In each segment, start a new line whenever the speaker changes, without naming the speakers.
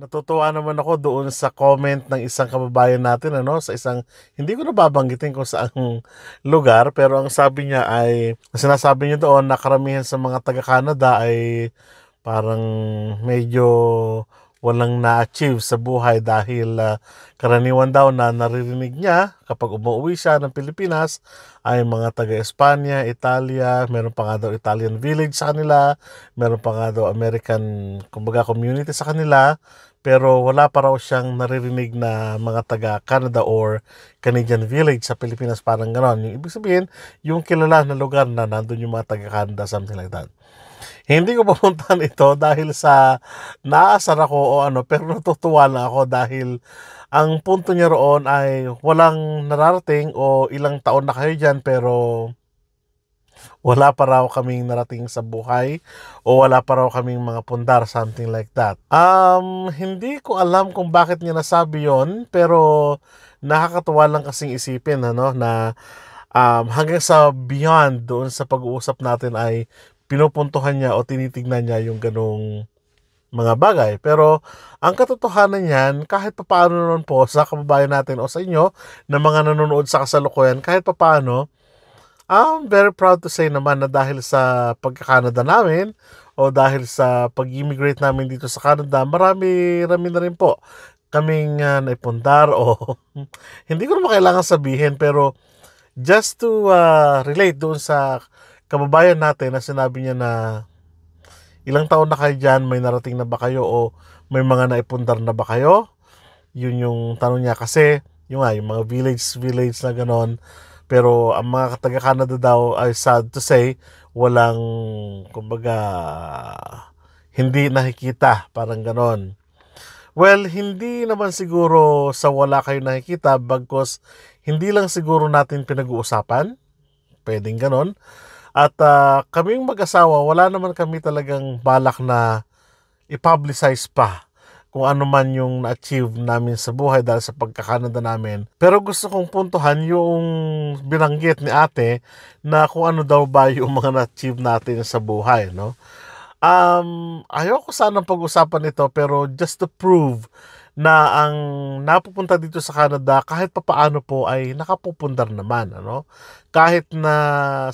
Natutuwa naman ako doon sa comment ng isang kababayan natin ano sa isang hindi ko nababanggitin kung saang lugar pero ang sabi niya ay sinasabi niya doon na karamihan sa mga taga Canada ay parang medyo walang na-achieve sa buhay dahil uh, karaniwan daw na naririnig niya kapag umuwi siya ng Pilipinas ay mga taga Espanya, Italia, meron pa nga daw Italian village sa kanila, meron pa nga daw American kumbaga community sa kanila, pero wala pa raw siyang naririnig na mga taga Canada or Canadian village sa Pilipinas, parang ganon. Yung ibig sabihin, yung kilala na lugar na nandun yung mga taga Canada, something like that. Hindi ko pupunta nito dahil sa naasar ako o ano, pero natutuwa na ako dahil ang punto niya roon ay walang nararating o ilang taon na kayo dyan pero wala pa raw kaming narating sa buhay o wala pa raw kaming mga pundar, something like that. Um, hindi ko alam kung bakit niya nasabi yon pero nakakatuwa lang kasing isipin ano, na um, hanggang sa beyond doon sa pag-uusap natin ay pinupuntuhan niya o tinitignan niya yung ganong mga bagay. Pero ang katotohanan niyan, kahit papaano noon po sa kababayan natin o sa inyo na mga nanonood sa kasalukuyan, kahit papaano, I'm very proud to say naman na dahil sa pagka-Canada namin o dahil sa pag-immigrate namin dito sa Canada, marami-rami na rin po kaming uh, naipundar o hindi ko na kailangan sabihin pero just to uh, relate doon sa kababayan natin na sinabi niya na ilang taon na kayo dyan, may narating na ba kayo o may mga naipundar na ba kayo? Yun yung tanong niya kasi yung nga, yung mga village village na ganon pero ang mga taga Canada daw ay sad to say walang kumbaga hindi nakikita parang ganon Well, hindi naman siguro sa wala kayo nakikita bagkos hindi lang siguro natin pinag-uusapan. Pwedeng ganon. At uh, kaming mag-asawa, wala naman kami talagang balak na i-publicize pa kung ano man yung na-achieve namin sa buhay dahil sa pagkakanada namin. Pero gusto kong puntuhan yung binanggit ni ate na kung ano daw ba yung mga na-achieve natin sa buhay. No? Um, ayoko sanang pag-usapan ito pero just to prove na ang napupunta dito sa Canada kahit papaano po ay nakapupundar naman ano kahit na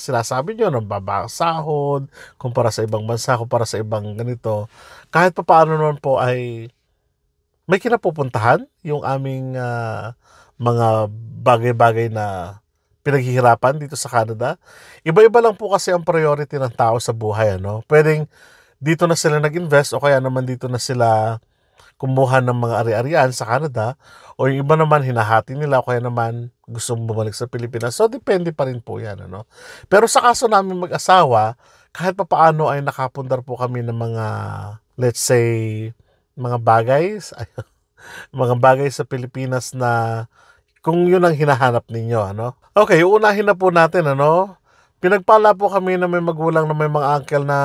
sinasabi niyo ng baba sahod kumpara sa ibang bansa kumpara sa ibang ganito kahit papaano naman po ay may kinapupuntahan yung aming uh, mga bagay-bagay na pinaghihirapan dito sa Canada. Iba-iba lang po kasi ang priority ng tao sa buhay. Ano? Pwedeng dito na sila nag-invest o kaya naman dito na sila kumuha ng mga ari-arian sa Canada o yung iba naman hinahati nila kaya naman gusto mong bumalik sa Pilipinas. So, depende pa rin po yan. Ano? Pero sa kaso namin mag-asawa, kahit papaano ay nakapundar po kami ng mga, let's say, mga bagay, mga bagay sa Pilipinas na kung yun ang hinahanap ninyo. Ano? Okay, uunahin na po natin. Ano? Pinagpala po kami na may magulang na may mga uncle na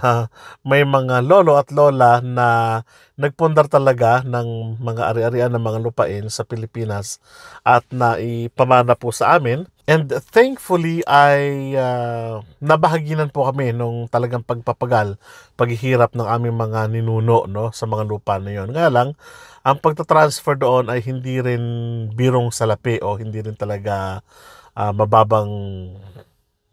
may mga lolo at lola na nagpundar talaga ng mga ari-arian ng mga lupain sa Pilipinas at na ipamana po sa amin. And thankfully ay uh, nabahaginan po kami nung talagang pagpapagal, paghihirap ng aming mga ninuno no, sa mga lupa na yon. Nga lang, ang pagtatransfer doon ay hindi rin birong salapi o hindi rin talaga uh, mababang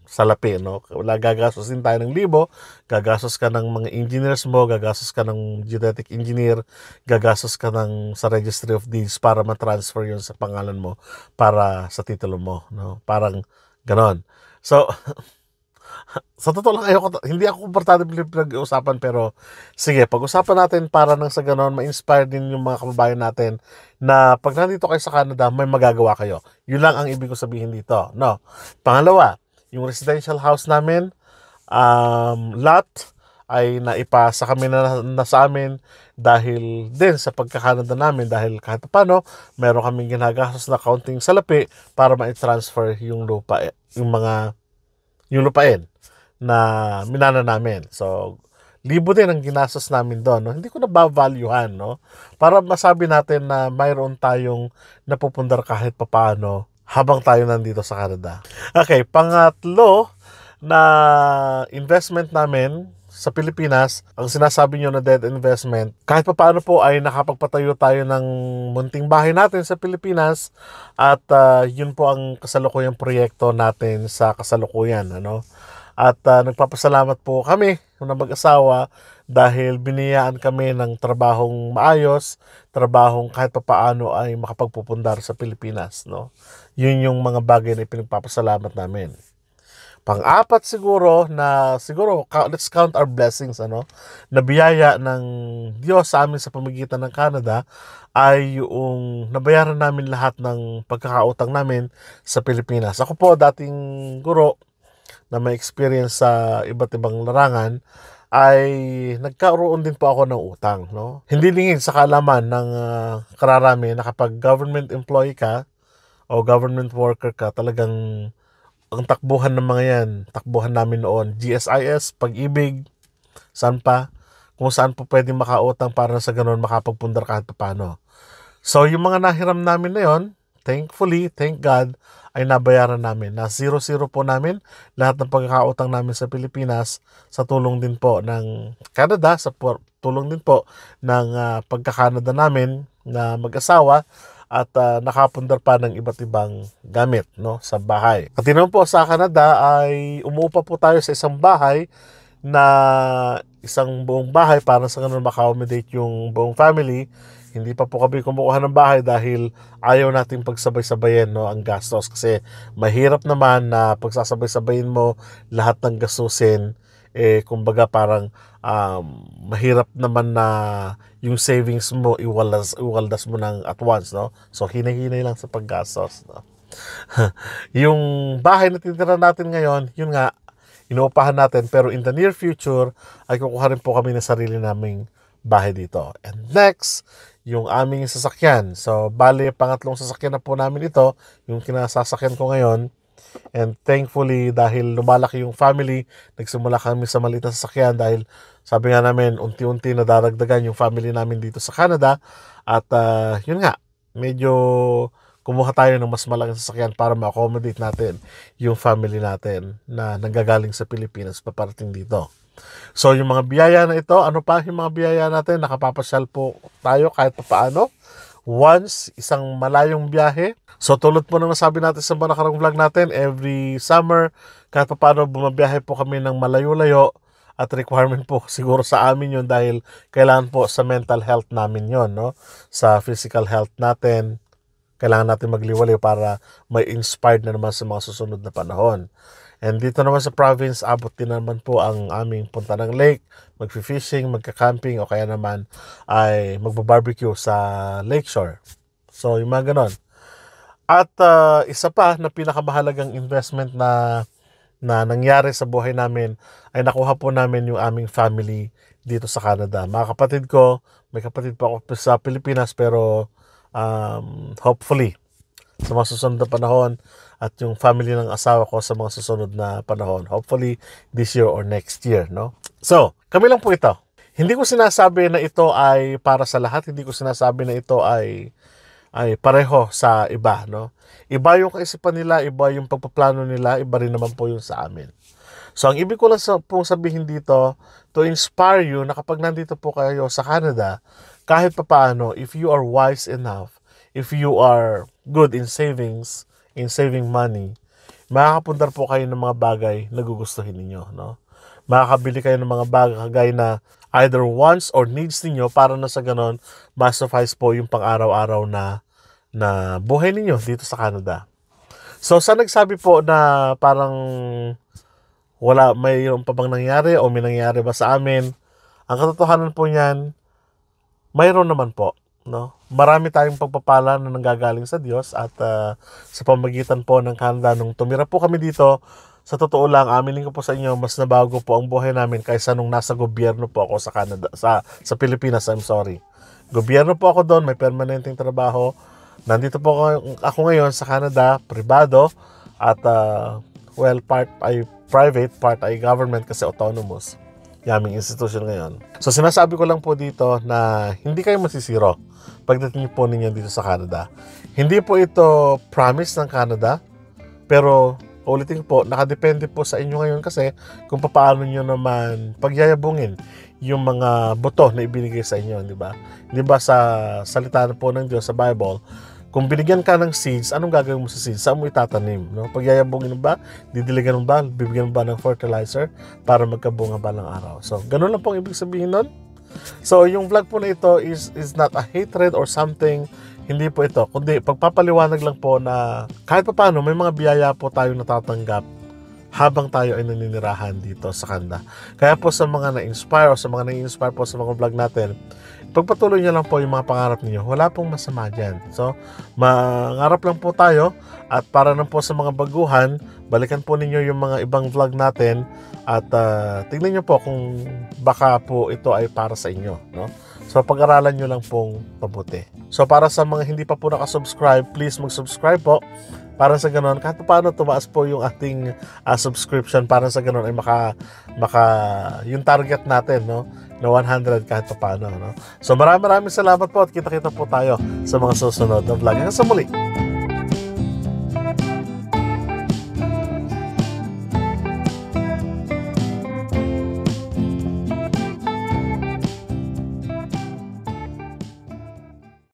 salapi, no? Wala gagastos din tayo ng libo, gagastos ka ng mga engineers mo, gagastos ka ng genetic engineer, gagastos ka ng sa registry of deeds para ma-transfer yun sa pangalan mo para sa titulo mo, no? Parang ganon. So, sa totoo lang, ayoko, hindi ako komportable pinag-usapan pero sige, pag-usapan natin para nang sa ganon, ma-inspire din yung mga kababayan natin na pag nandito kayo sa Canada, may magagawa kayo. Yun lang ang ibig ko sabihin dito. No. Pangalawa, yung residential house namin, um, lot, ay naipasa kami na, na sa amin dahil din sa pagkakanada namin dahil kahit paano meron kaming ginagastos na counting salapi para ma-transfer yung lupa yung mga yung lupain na minana namin. So libo din ang ginastos namin doon. No? Hindi ko na babalyuhan, no? Para masabi natin na mayroon tayong napupundar kahit papaano habang tayo nandito sa Canada. Okay, pangatlo na investment namin sa Pilipinas, ang sinasabi nyo na dead investment, kahit paano po ay nakapagpatayo tayo ng munting bahay natin sa Pilipinas at uh, yun po ang kasalukuyang proyekto natin sa kasalukuyan. Ano? At uh, nagpapasalamat po kami ng mag-asawa dahil biniyaan kami ng trabahong maayos, trabahong kahit papaano ay makapagpupundar sa Pilipinas. No? Yun yung mga bagay na pinagpapasalamat namin. Pang-apat siguro na siguro let's count our blessings ano na biyaya ng Diyos sa amin sa pamagitan ng Canada ay yung nabayaran namin lahat ng pagkakautang namin sa Pilipinas. Ako po dating guro na may experience sa iba't ibang larangan ay nagkaroon din po ako ng utang, no? Hindi lingid sa kalaman ng uh, kararami na kapag government employee ka o government worker ka, talagang ang takbuhan ng mga yan, takbuhan namin noon, GSIS, pag-ibig, saan pa, kung saan po pwede makautang para sa ganun makapagpundar kahit paano. So, yung mga nahiram namin na yon, thankfully, thank God, ay nabayaran namin. Na 0-0 po namin lahat ng pagkakautang namin sa Pilipinas sa tulong din po ng Canada, sa tulong din po ng uh, pagka-Canada namin na mag-asawa at uh, nakapundar pa ng iba't ibang gamit no sa bahay. At naman po sa Canada ay umuupa po tayo sa isang bahay na isang buong bahay para sa ganun maka-accommodate yung buong family hindi pa po kami kumukuha ng bahay dahil ayaw nating pagsabay-sabayin no, ang gastos kasi mahirap naman na pagsasabay-sabayin mo lahat ng gastusin eh kumbaga parang um, mahirap naman na yung savings mo iwalas iwaldas mo ng at once no so hinay lang sa paggastos no yung bahay na tinitira natin ngayon yun nga inuupahan natin pero in the near future ay kukuha rin po kami ng sarili naming bahay dito. And next yung aming sasakyan. So, bali, pangatlong sasakyan na po namin ito, yung kinasasakyan ko ngayon. And thankfully, dahil lumalaki yung family, nagsimula kami sa maliit na sasakyan dahil sabi nga namin, unti-unti nadaragdagan yung family namin dito sa Canada. At uh, yun nga, medyo kumuha tayo ng mas malaking sasakyan para ma-accommodate natin yung family natin na nanggagaling sa Pilipinas paparating dito. So, yung mga biyaya na ito, ano pa yung mga biyaya natin? Nakapapasyal po tayo kahit pa paano. Once, isang malayong biyahe. So, tulad po na nasabi natin sa manakarang vlog natin, every summer, kahit pa paano bumabiyahe po kami ng malayo-layo at requirement po siguro sa amin yon dahil kailangan po sa mental health namin yon no? Sa physical health natin, kailangan natin magliwalay para may inspired na naman sa mga susunod na panahon. And dito naman sa province, abot din naman po ang aming punta ng lake, magfi-fishing, magka-camping o kaya naman ay magba-barbecue sa lakeshore. So, yung mga ganon. At uh, isa pa na pinakamahalagang investment na na nangyari sa buhay namin ay nakuha po namin yung aming family dito sa Canada. Mga kapatid ko, may kapatid pa ako sa Pilipinas pero um, hopefully sa susunod na panahon at yung family ng asawa ko sa mga susunod na panahon. Hopefully, this year or next year, no? So, kami lang po ito. Hindi ko sinasabi na ito ay para sa lahat. Hindi ko sinasabi na ito ay ay pareho sa iba, no? Iba yung kaisipan nila, iba yung pagpaplano nila, iba rin naman po yung sa amin. So, ang ibig ko lang sa, pong sabihin dito, to inspire you na kapag nandito po kayo sa Canada, kahit paano, if you are wise enough, if you are good in savings, in saving money, makakapundar po kayo ng mga bagay na gugustuhin ninyo, no? Makakabili kayo ng mga bagay kagay na either wants or needs ninyo para na sa ganon ma-suffice po yung pang-araw-araw na na buhay ninyo dito sa Canada. So sa nagsabi po na parang wala mayroon pa bang nangyari o may nangyari ba sa amin? Ang katotohanan po niyan, mayroon naman po, no? marami tayong pagpapala na nanggagaling sa Diyos at uh, sa pamagitan po ng Canada nung tumira po kami dito sa totoo lang aminin ko po sa inyo mas nabago po ang buhay namin kaysa nung nasa gobyerno po ako sa Canada sa sa Pilipinas I'm sorry gobyerno po ako doon may permanenteng trabaho nandito po ako, ako ngayon sa Canada pribado at uh, well part ay private part ay government kasi autonomous yaming institution ngayon so sinasabi ko lang po dito na hindi kayo masisiro pagdating po ninyo dito sa Canada. Hindi po ito promise ng Canada, pero ulitin po, nakadepende po sa inyo ngayon kasi kung paano nyo naman pagyayabungin yung mga buto na ibinigay sa inyo, di ba? Di ba sa salita po ng Diyos sa Bible, kung binigyan ka ng seeds, anong gagawin mo sa seeds? Saan mo itatanim? No? Pagyayabungin mo ba? Didiligan mo ba? Bibigyan mo ba ng fertilizer para magkabunga ba ng araw? So, ganun lang po ang ibig sabihin nun. So, yung vlog po na ito is, is not a hatred or something. Hindi po ito. Kundi, pagpapaliwanag lang po na kahit paano, may mga biyaya po tayong natatanggap habang tayo ay naninirahan dito sa Canada. Kaya po sa mga na-inspire o sa mga na-inspire po sa mga vlog natin, pagpatuloy niyo lang po yung mga pangarap niyo. Wala pong masama dyan. So, mangarap lang po tayo at para naman po sa mga baguhan, balikan po ninyo yung mga ibang vlog natin at uh, ah, tingnan niyo po kung baka po ito ay para sa inyo. No? So, pag-aralan niyo lang pong mabuti. So, para sa mga hindi pa po nakasubscribe, please mag-subscribe po para sa ganun kahit paano tumaas po yung ating uh, subscription para sa ganun ay maka maka yung target natin no na 100 kahit paano no so maraming maraming salamat po at kita-kita po tayo sa mga susunod na vlog hanggang sa muli